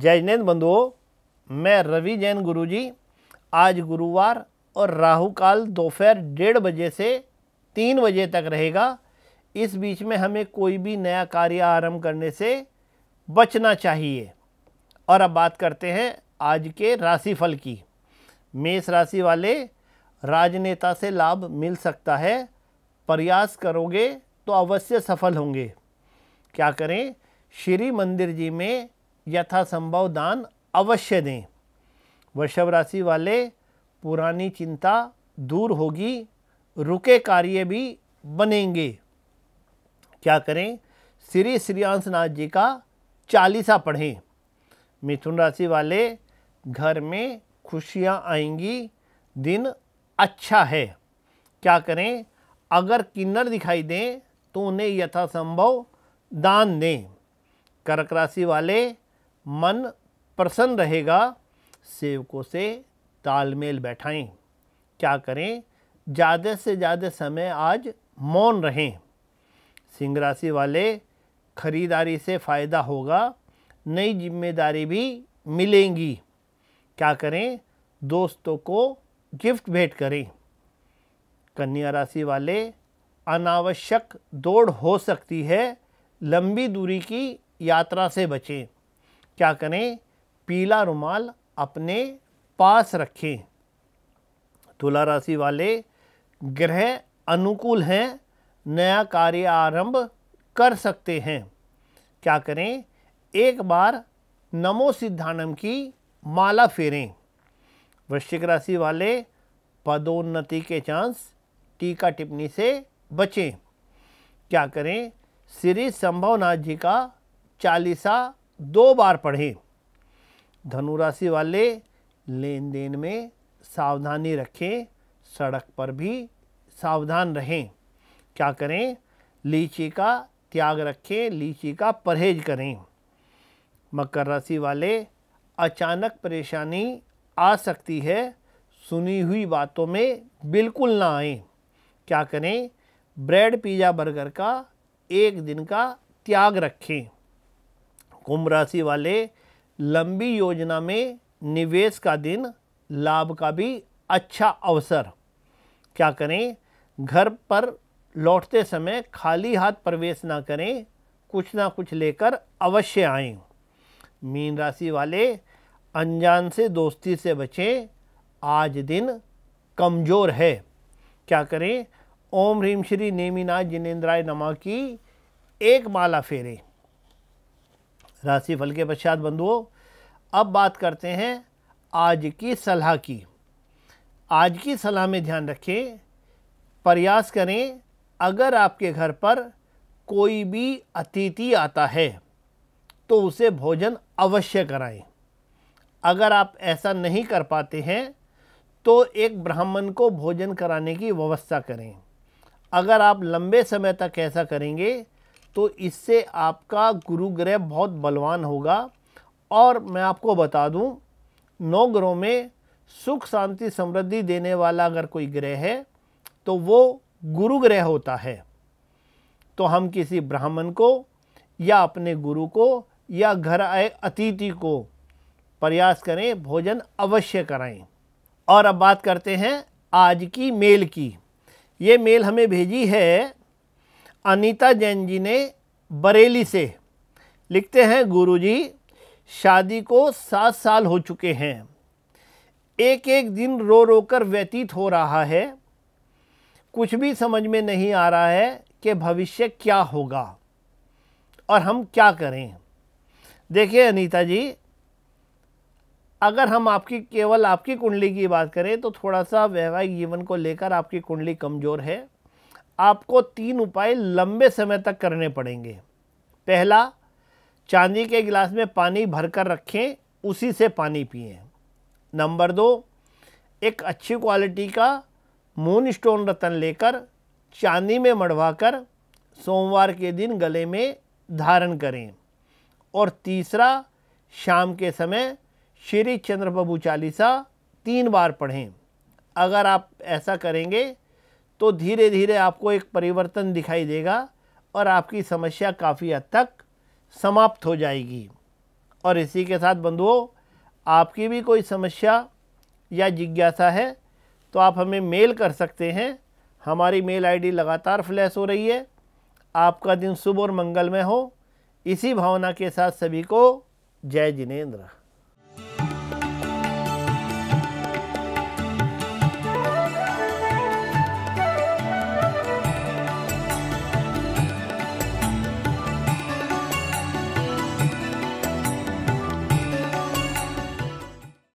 जय जिनेन्द्र बंधुओं मैं रवि जैन गुरुजी आज गुरुवार और राहु काल दोपहर डेढ़ बजे से तीन बजे तक रहेगा इस बीच में हमें कोई भी नया कार्य आरंभ करने से बचना चाहिए और अब बात करते हैं आज के राशिफल की मेष राशि वाले राजनेता से लाभ मिल सकता है प्रयास करोगे तो अवश्य सफल होंगे क्या करें श्री मंदिर जी में यथासंभव दान अवश्य दें वृषभ राशि वाले पुरानी चिंता दूर होगी रुके कार्य भी बनेंगे क्या करें श्री श्रीयांशनाथ जी का चालीसा पढ़ें मिथुन राशि वाले घर में खुशियाँ आएंगी दिन अच्छा है क्या करें अगर किन्नर दिखाई दें तो उन्हें यथासंभव दान दें कर्क राशि वाले मन प्रसन्न रहेगा सेवकों से तालमेल बैठाएं क्या करें ज़्यादा से ज़्यादा समय आज मौन रहें सिंह राशि वाले खरीदारी से फ़ायदा होगा नई जिम्मेदारी भी मिलेंगी क्या करें दोस्तों को गिफ्ट भेंट करें कन्या राशि वाले अनावश्यक दौड़ हो सकती है लंबी दूरी की यात्रा से बचें क्या करें पीला रुमाल अपने पास रखें तुला राशि वाले ग्रह अनुकूल हैं नया कार्य आरंभ कर सकते हैं क्या करें एक बार नमो सिद्धानम की माला फेरें वृश्चिक राशि वाले पदोन्नति के चांस टीका टिप्पणी से बचें क्या करें श्री संभवनाथ जी का चालीसा दो बार पढ़ें धनुराशि वाले लेन देन में सावधानी रखें सड़क पर भी सावधान रहें क्या करें लीची का त्याग रखें लीची का परहेज करें मकर राशि वाले अचानक परेशानी आ सकती है सुनी हुई बातों में बिल्कुल ना आए क्या करें ब्रेड पिज़्ज़ा बर्गर का एक दिन का त्याग रखें कुंभ राशि वाले लंबी योजना में निवेश का दिन लाभ का भी अच्छा अवसर क्या करें घर पर लौटते समय खाली हाथ प्रवेश ना करें कुछ ना कुछ लेकर अवश्य आएं मीन राशि वाले अनजान से दोस्ती से बचें आज दिन कमज़ोर है क्या करें ओम ह्रीम श्री नेमिनाथ जिनेन्द्राय नमा की एक माला फेरें राशिफल के पश्चात बंधुओं अब बात करते हैं आज की सलाह की आज की सलाह में ध्यान रखें प्रयास करें अगर आपके घर पर कोई भी अतिथि आता है तो उसे भोजन अवश्य कराएं अगर आप ऐसा नहीं कर पाते हैं तो एक ब्राह्मण को भोजन कराने की व्यवस्था करें अगर आप लंबे समय तक ऐसा करेंगे तो इससे आपका गुरु ग्रह बहुत बलवान होगा और मैं आपको बता दूं नौ ग्रहों में सुख शांति समृद्धि देने वाला अगर कोई ग्रह है तो वो गुरु ग्रह होता है तो हम किसी ब्राह्मण को या अपने गुरु को या घर आए अतिथि को प्रयास करें भोजन अवश्य कराएं और अब बात करते हैं आज की मेल की ये मेल हमें भेजी है अनीता जैन जी ने बरेली से लिखते हैं गुरुजी शादी को सात साल हो चुके हैं एक एक दिन रो रो कर व्यतीत हो रहा है कुछ भी समझ में नहीं आ रहा है कि भविष्य क्या होगा और हम क्या करें देखिए अनीता जी अगर हम आपकी केवल आपकी कुंडली की बात करें तो थोड़ा सा वैवाहिक जीवन को लेकर आपकी कुंडली कमज़ोर है आपको तीन उपाय लंबे समय तक करने पड़ेंगे पहला चांदी के गिलास में पानी भरकर रखें उसी से पानी पिए नंबर दो एक अच्छी क्वालिटी का मून स्टोन रतन लेकर चांदी में मढ़वाकर कर सोमवार के दिन गले में धारण करें और तीसरा शाम के समय श्री चंद्र प्रभु चालीसा तीन बार पढ़ें अगर आप ऐसा करेंगे तो धीरे धीरे आपको एक परिवर्तन दिखाई देगा और आपकी समस्या काफ़ी हद तक समाप्त हो जाएगी और इसी के साथ बंधुओं आपकी भी कोई समस्या या जिज्ञासा है तो आप हमें मेल कर सकते हैं हमारी मेल आईडी लगातार फ्लैश हो रही है आपका दिन शुभ और मंगलमय हो इसी भावना के साथ सभी को जय जिनेन्द्र